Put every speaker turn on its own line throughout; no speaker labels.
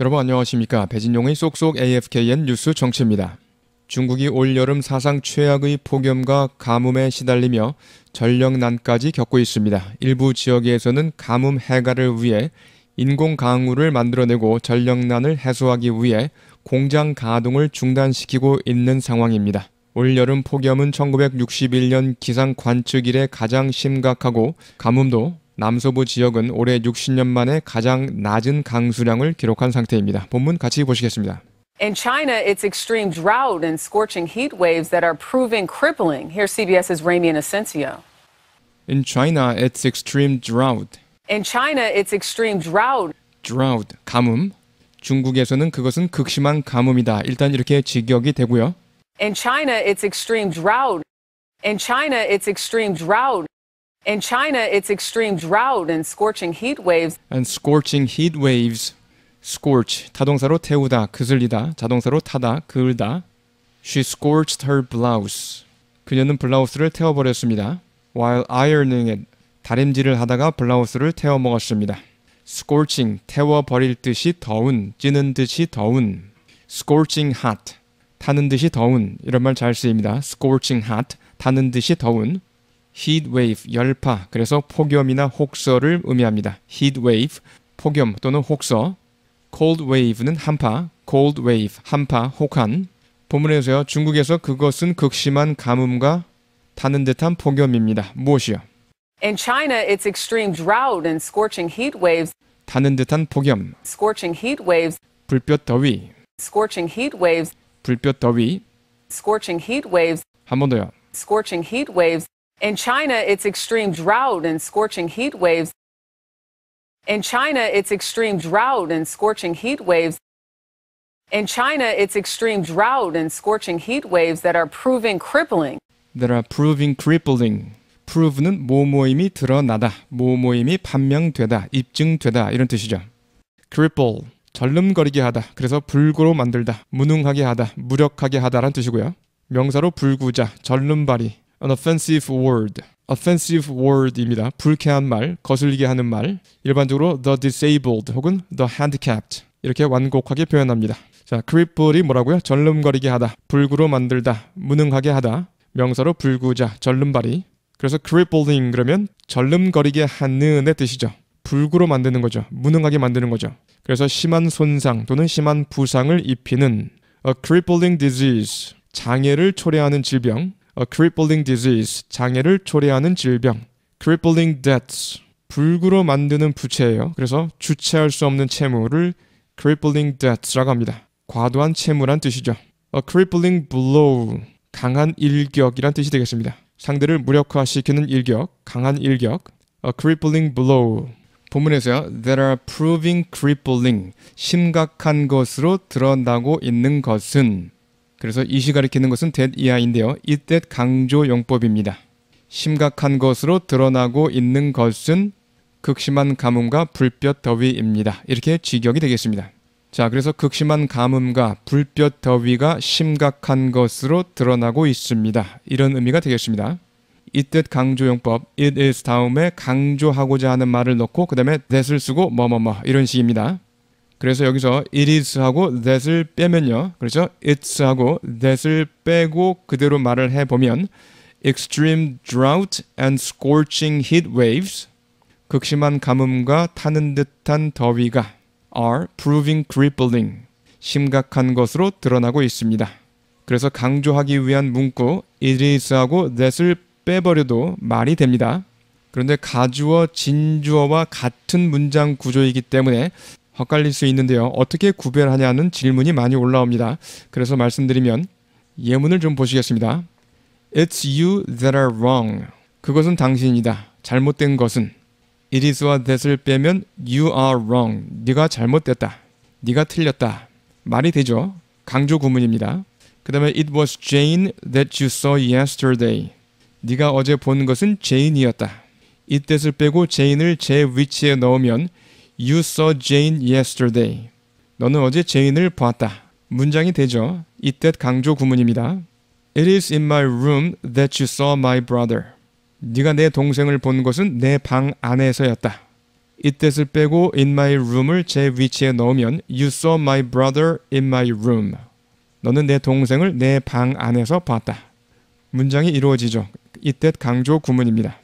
여러분 안녕하십니까. 배진용의 쏙쏙 AFKN 뉴스 정치입니다. 중국이 올여름 사상 최악의 폭염과 가뭄에 시달리며 전력난까지 겪고 있습니다. 일부 지역에서는 가뭄 해가를 위해 인공 강우를 만들어내고 전력난을 해소하기 위해 공장 가동을 중단시키고 있는 상황입니다. 올여름 폭염은 1961년 기상 관측 이래 가장 심각하고 가뭄도 남서부 지역은 올해 60년 만에 가장 낮은 강수량을 기록한 상태입니다. 본문 같이 보시겠습니다.
In China, it's extreme drought and scorching heat waves that are proving crippling. Here's CBS's Ramian Asensio.
In China, it's extreme drought.
In China, it's extreme drought.
drought 가뭄. 중국에서는 그것은 극심한 가뭄이다. 일단 이렇게 직역이 되고요.
In China, it's extreme drought. In China, it's extreme drought. In China, it's extreme drought and scorching heat waves.
And scorching heat waves. scorch 다동사로 태우다, 그슬리다, 자동사로 타다, 그을다. She scorched her blouse. 그녀는 블라우스를 태워 버렸습니다. While ironing it. 다림질을 하다가 블라우스를 태워 먹었습니다. scorching 태워 버릴 듯이 더운, 찌는 듯이 더운. scorching hot 타는 듯이 더운 이런 말 잘 쓰입니다. scorching hot 타는 듯이 더운. heat wave 열파 그래서 폭염이나 혹서를 의미합니다. heat wave 폭염 또는 혹서 cold wave는 한파 cold wave 한파 혹한 본문에서요 중국에서 그것은 극심한 가뭄과 타는 듯한 폭염입니다. 무엇이요?
In China it's extreme drought and scorching heat waves.
타는 듯한 폭염.
scorching heat waves.
불볕 더위.
scorching heat waves.
불볕 더위.
scorching heat waves. 한 번 더요. scorching heat waves. In China, it's extreme drought and scorching heat waves. In China, it's extreme drought and scorching heat waves. In China, it's extreme drought and scorching heat waves that are proving crippling.
That are proving crippling. prove는 모모임이 드러나다, 모모임이 판명되다, 입증되다 이런 뜻이죠. cripple 절름거리게 하다. 그래서 불구로 만들다, 무능하게 하다, 무력하게 하다란 뜻이고요. 명사로 불구자, 절름발이, an offensive word. offensive word입니다. 불쾌한 말, 거슬리게 하는 말. 일반적으로 the disabled 혹은 the handicapped 이렇게 완곡하게 표현합니다. 자, cripple이 뭐라고요? 절름거리게 하다, 불구로 만들다, 무능하게 하다. 명사로 불구자, 절름발이. 그래서 crippling 그러면 절름거리게 하는의 뜻이죠. 불구로 만드는 거죠. 무능하게 만드는 거죠. 그래서 심한 손상 또는 심한 부상을 입히는 a crippling disease 장애를 초래하는 질병 crippling disease 장애를 초래하는 질병 crippling debts 불구로 만드는 부채예요. 그래서 주체할 수 없는 채무를 crippling debts라고 합니다. 과도한 채무란 뜻이죠. A crippling blow 강한 일격이란 뜻이 되겠습니다. 상대를 무력화시키는 일격, 강한 일격. A crippling blow 본문에서요. That are proving crippling 심각한 것으로 드러나고 있는 것은 그래서 이시 가리키는 것은 t 이하인데요. 이 t 강조 용법입니다. 심각한 것으로 드러나고 있는 것은 극심한 가뭄과 불볕 더위입니다. 이렇게 직역이 되겠습니다. 자, 그래서 극심한 가뭄과 불볕 더위가 심각한 것으로 드러나고 있습니다. 이런 의미가 되겠습니다. 이뜻 강조용법 it is 다음에 강조하고자 하는 말을 넣고 그 다음에 that을 쓰고 뭐뭐뭐 이런 식입니다. 그래서 여기서 it is 하고 that을 빼면요. 그렇죠? it's 하고 that을 빼고 그대로 말을 해 보면 extreme drought and scorching heat waves 극심한 가뭄과 타는 듯한 더위가 are proving crippling 심각한 것으로 드러나고 있습니다. 그래서 강조하기 위한 문구 it is하고 that을 빼버려도 말이 됩니다. 그런데 가주어, 진주어와 같은 문장 구조이기 때문에 헛갈릴 수 있는데요. 어떻게 구별하냐는 질문이 많이 올라옵니다. 그래서 말씀드리면 예문을 좀 보시겠습니다. It's you that are wrong. 그것은 당신이다. 잘못된 것은 it is와 that을 빼면 you are wrong. 네가 잘못됐다. 네가 틀렸다. 말이 되죠. 강조 구문입니다. 그 다음에 it was Jane that you saw yesterday. 네가 어제 본 것은 제인이었다. 이 that을 빼고 제인을 제 위치에 넣으면 You saw Jane yesterday. 너는 어제 제인을 보았다. 문장이 되죠. 이뜻 강조 구문입니다. It is in my room that you saw my brother. 네가 내 동생을 본 것은 내 방 안에서였다. 이 뜻을 빼고 in my room을 제 위치에 넣으면 you saw my brother in my room. 너는 내 동생을 내 방 안에서 봤다. 문장이 이루어지죠. 이뜻 강조 구문입니다.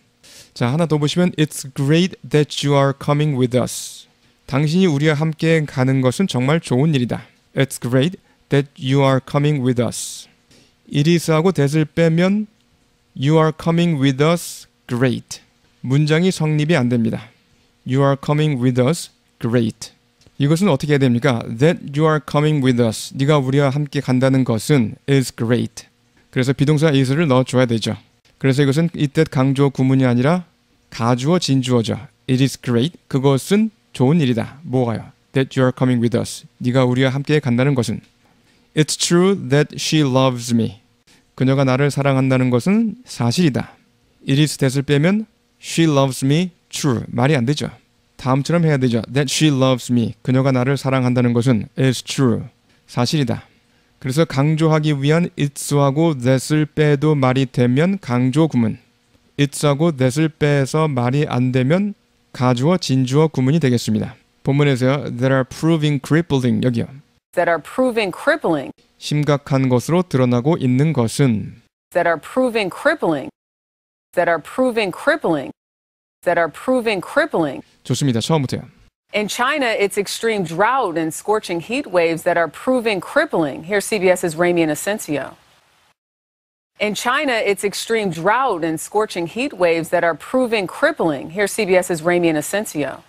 자 하나 더 보시면 It's great that you are coming with us. 당신이 우리와 함께 가는 것은 정말 좋은 일이다. It's great that you are coming with us. 이리스하고 that을 빼면 You are coming with us great. 문장이 성립이 안 됩니다. You are coming with us great. 이것은 어떻게 해야 됩니까? That you are coming with us. 네가 우리와 함께 간다는 것은 is great. 그래서 비동사 is를 넣어줘야 되죠. 그래서 이것은 이뜻 강조 구문이 아니라 가주어 진주어죠. It is great. 그것은 좋은 일이다. 뭐가요? That you are coming with us. 네가 우리와 함께 간다는 것은. It's true that she loves me. 그녀가 나를 사랑한다는 것은 사실이다. It is t 을 빼면 she loves me true 말이 안 되죠. 다음처럼 해야 되죠. That she loves me. 그녀가 나를 사랑한다는 것은 is true. 사실이다. 그래서 강조하기 위한 it's하고 that을 빼도 말이 되면 강조 구문 it's하고 that을 빼서 말이 안 되면 가주어 진주어 구문이 되겠습니다. 본문에서요. that are proving crippling 여기요.
that are proving crippling
심각한 것으로 드러나고 있는 것은
that are proving crippling that are proving crippling that are proving crippling
좋습니다. 처음부터요.
In China, it's extreme drought and scorching heat waves that are proving crippling. Here's CBS's Ramian Asensio. In China, it's extreme drought and scorching heat waves that are proving crippling. Here's CBS's Ramian Asensio.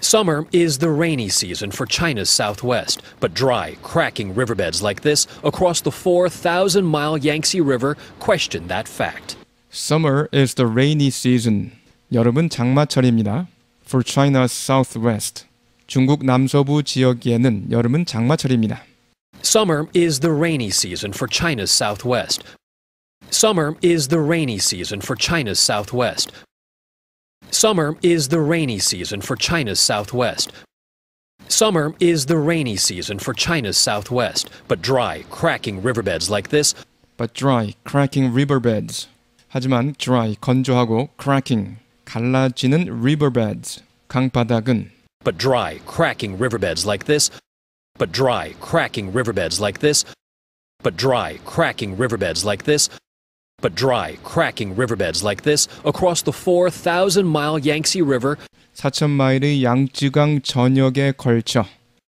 Summer is the rainy season for China's southwest, but dry, cracking riverbeds like this across the 4,000 mile Yangtze River question that fact.
Summer is the rainy season. 여름은 장마철입니다 for China's southwest. 중국 남서부 지역에는 여름은 장마철입니다.
Summer is the rainy season for China's southwest. Summer is the rainy season for China's southwest. Summer is the rainy season for China's southwest. Summer is the rainy season for China's southwest, but dry, cracking riverbeds like this.
But dry, cracking riverbeds. 하지만 dry, 건조하고 cracking, 갈라지는 riverbeds, 강바닥은
But dry, cracking riverbeds like this. But dry, cracking riverbeds like this. But dry, cracking riverbeds like this. But dry, cracking
riverbeds like this across the
4,000-mile Yangtze River.
4,000마일의 양쯔강 전역에 걸쳐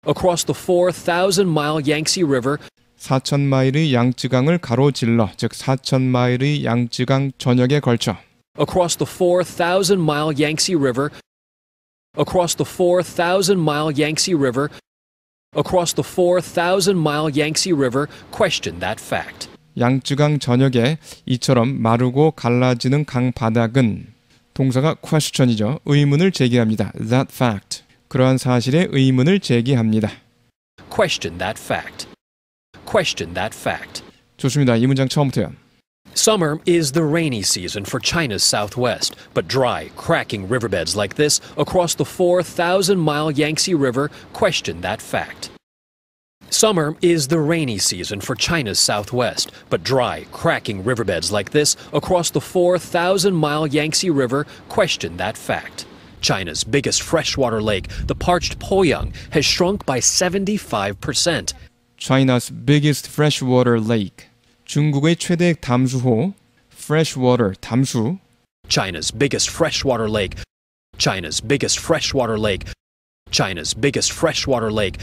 across the 4,000-mile Yangtze River. 4,000마일의 양쯔강을 가로질러 즉 4,000마일의 양쯔강 전역에 걸쳐
across the 4,000 mile Yangtze River, across the 4,000 mile Yangtze River, across the 4,000 mile Yangtze River question that fact.
양쯔강 전역에 이처럼 마르고 갈라지는 강 바닥은 동사가 question이죠. 의문을 제기합니다. that fact. 그러한 사실에 의문을 제기합니다.
question that fact. question that fact.
좋습니다. 이 문장 처음부터요.
Summer is the rainy season for China's southwest, but dry, cracking riverbeds like this across the 4,000 mile Yangtze River question that fact. Summer is the rainy season for China's southwest, but dry, cracking riverbeds like this across the 4,000 mile Yangtze River question that fact. China's biggest freshwater
lake, the parched Poyang, has shrunk by 75%. China's biggest freshwater lake 중국의 최대 담수호 freshwater 담수
China's biggest freshwater lake China's biggest freshwater lake China's biggest freshwater lake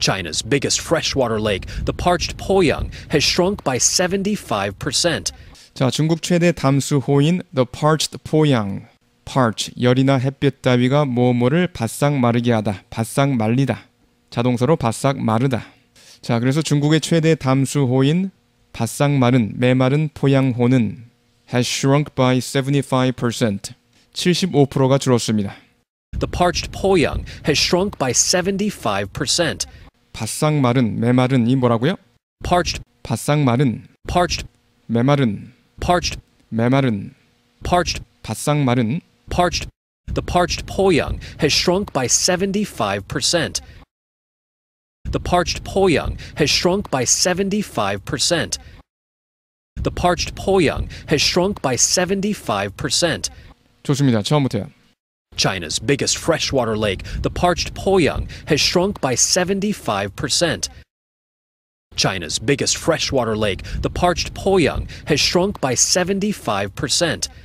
China's biggest freshwater lake, the
parched Poyang, has shrunk by 75%. 자, 중국 최대 담수호인 the parched Poyang. parch 열이나 햇볕 따위가 뭐뭐를 바싹 마르게 하다. 바싹 말리다. 자동사로 바싹 마르다. 자, 그래서 중국의 최대 담수호인 바싹 마른 메마른 포양호는 has shrunk by 75%. 75%가 줄었습니다. The parched poyang has shrunk by 75%. 바싹 마른 메마른이 뭐라고요? parched 바싹 마른 parched 메마른 parched 메마른 parched 바싹 마른 parched The parched poyang has shrunk
by 75%. The parched poyang has shrunk by 75%. The parched poyang has shrunk by 75%. 좋습니다. 처음부터요. China's biggest freshwater lake, the parched Poyang, has shrunk by 75%. China's biggest freshwater lake, the parched Poyang, has shrunk by 75%.